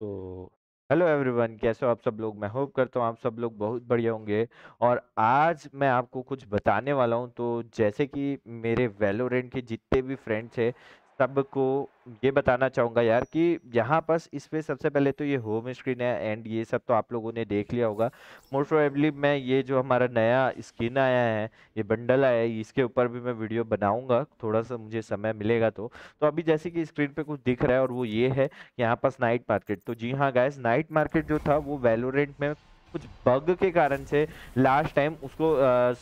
तो hello everyone कैसे हो आप सब लोग मैं होप करता हूँ आप सब लोग बहुत बढ़िया होंगे और आज मैं आपको कुछ बताने वाला हूँ तो जैसे कि मेरे वेलोरेंट के जितने भी फ्रेंड्स हैं सबको ये बताना चाहूँगा यार कि यहाँ पास इस पर सबसे पहले तो ये होम स्क्रीन है एंड ये सब तो आप लोगों ने देख लिया होगा मोस्ट प्रोबेबली मैं ये जो हमारा नया स्क्रीन आया है ये बंडल आया है इसके ऊपर भी मैं वीडियो बनाऊँगा थोड़ा सा मुझे समय मिलेगा तो तो अभी जैसे कि स्क्रीन पे कुछ दिख रहा है और वो ये है यहाँ पास नाइट मार्केट तो जी हाँ गैस नाइट मार्केट जो था वो वेलोरेंट में कुछ बग के कारण से लास्ट टाइम उसको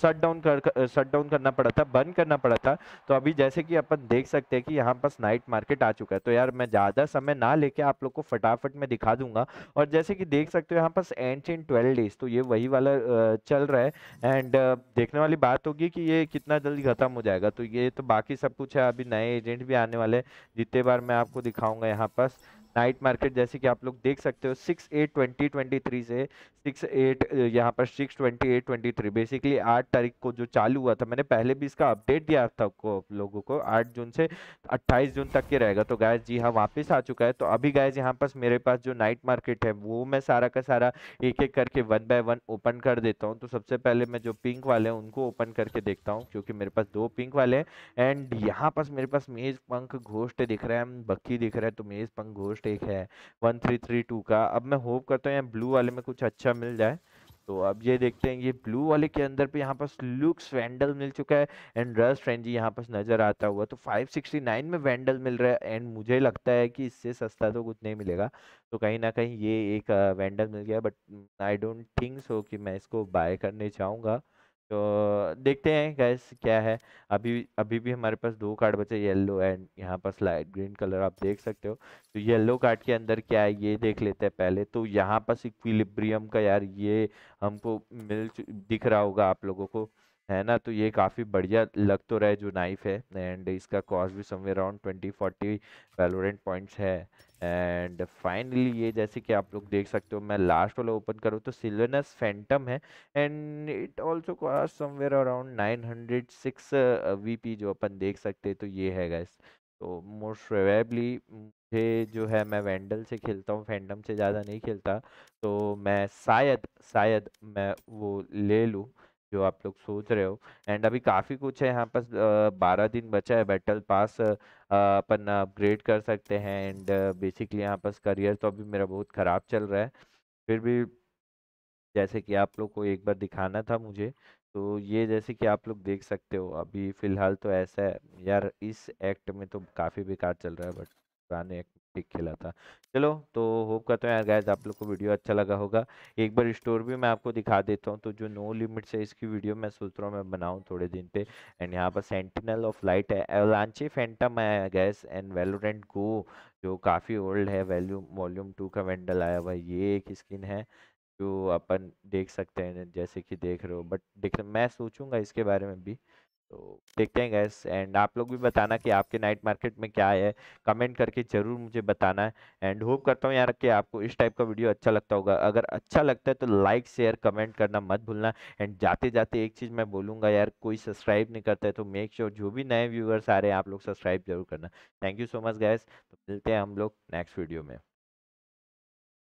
शट डाउन कर शट डाउन करना पड़ा था बंद करना पड़ा था तो अभी जैसे कि अपन देख सकते हैं कि यहाँ पास नाइट मार्केट आ चुका है तो यार मैं ज़्यादा समय ना लेके आप लोग को फटाफट में दिखा दूंगा और जैसे कि देख सकते हो यहाँ pass and in twelve days तो ये वही वाला चल रहा है एंड देखने वाली बात होगी कि ये कितना जल्दी ख़त्म हो जाएगा तो ये तो बाकी सब कुछ है अभी नए एजेंट भी आने वाले जितने बार मैं आपको दिखाऊंगा यहाँ पास नाइट मार्केट जैसे कि आप लोग देख सकते हो six eight twenty twenty three से सिक्स एट यहाँ पर six twenty eight twenty three basically आठ तारीख को जो चालू हुआ था मैंने पहले भी इसका अपडेट दिया था आपको आप लोगों को आठ जून से अट्ठाईस जून तक के रहेगा तो गैस जी हाँ वापस आ चुका है तो अभी गैस यहाँ पास मेरे पास जो नाइट मार्केट है वो मैं सारा का सारा एक एक करके वन बाय वन ओपन कर देता हूँ तो सबसे पहले मैं जो पिंक वाले हैं उनको ओपन करके देखता हूँ क्योंकि मेरे पास दो पिंक वाले हैं एंड यहाँ पास मेरे पास मेज पंख घोष्ट दिख रहा है बक्की दिख रहा है तो मेज पंख घोष्ट टेक है वन थ्री थ्री टू का अब मैं होप करता हूँ यहाँ ब्लू वाले में कुछ अच्छा मिल जाए तो अब ये देखते हैं ये ब्लू वाले के अंदर पे यहाँ पास लुक्स वैंडल मिल चुका है एंड रस रेंजी यहाँ पास नज़र आता हुआ तो 569 में वैंडल मिल रहा है एंड मुझे लगता है कि इससे सस्ता तो कुछ नहीं मिलेगा तो कहीं ना कहीं ये एक वैंडल मिल गया but I don't think so कि मैं इसको बाय करने चाहूँगा तो देखते हैं गैस क्या है अभी अभी भी हमारे पास दो कार्ड बचे येलो एंड यहाँ पास लाइट ग्रीन कलर आप देख सकते हो तो येलो कार्ड के अंदर क्या है ये देख लेते हैं पहले तो यहाँ पास इक्विलिब्रियम का यार ये हमको मिल दिख रहा होगा आप लोगों को है ना तो ये काफ़ी बढ़िया लग तो रहा है जो नाइफ है एंड इसका कॉस्ट भी somewhere around twenty forty Valorant points है एंड फाइनली ये जैसे कि आप लोग देख सकते हो मैं लास्ट वाला ओपन करूँ तो सिल्वेनस फैंटम है and it also cost somewhere around nine hundred six V जो अपन देख सकते हैं तो ये है गैस तो मोस्ट प्रोबेबली मुझे जो है मैं वेंडल से खेलता हूँ फैंटम से ज़्यादा नहीं खेलता तो मैं शायद शायद मैं वो ले लूँ जो आप लोग सोच रहे हो एंड अभी काफ़ी कुछ है यहाँ पास बारह दिन बचा है बैटल पास अपन अपग्रेड कर सकते हैं एंड बेसिकली यहाँ पास करियर तो अभी मेरा बहुत ख़राब चल रहा है फिर भी जैसे कि आप लोग को एक बार दिखाना था मुझे तो ये जैसे कि आप लोग देख सकते हो अभी फ़िलहाल तो ऐसा है यार इस एक्ट में तो काफ़ी बेकार चल रहा है बट पुराने एक्ट ठीक खेला था चलो तो होप करता हूँ यार गैस आप लोग को वीडियो अच्छा लगा होगा एक बार स्टोर भी मैं आपको दिखा देता हूँ तो जो नो लिमिट है इसकी वीडियो मैं सोच रहा हूँ मैं बनाऊँ थोड़े दिन पे एंड यहाँ पर सेंटिनल ऑफ लाइट है एलांचे फैंटम है गैस एंड वेलोरेंट गो जो काफ़ी ओल्ड है वैल्यूम वॉल्यूम टू का वेंडल आया हुआ ये एक स्किन है जो अपन देख सकते हैं जैसे कि देख रहे हो बट देख मैं सोचूंगा इसके बारे में भी तो देखते हैं गैस एंड आप लोग भी बताना कि आपके नाइट मार्केट में क्या है कमेंट करके ज़रूर मुझे बताना एंड होप करता हूँ यार कि आपको इस टाइप का वीडियो अच्छा लगता होगा अगर अच्छा लगता है तो लाइक शेयर कमेंट करना मत भूलना एंड जाते जाते एक चीज़ मैं बोलूँगा यार कोई सब्सक्राइब नहीं करता है तो मेक श्योर sure जो भी नए व्यूवर्स आ रहे हैं आप लोग सब्सक्राइब जरूर करना thank you so much guys तो मिलते हैं हम लोग नेक्स्ट वीडियो में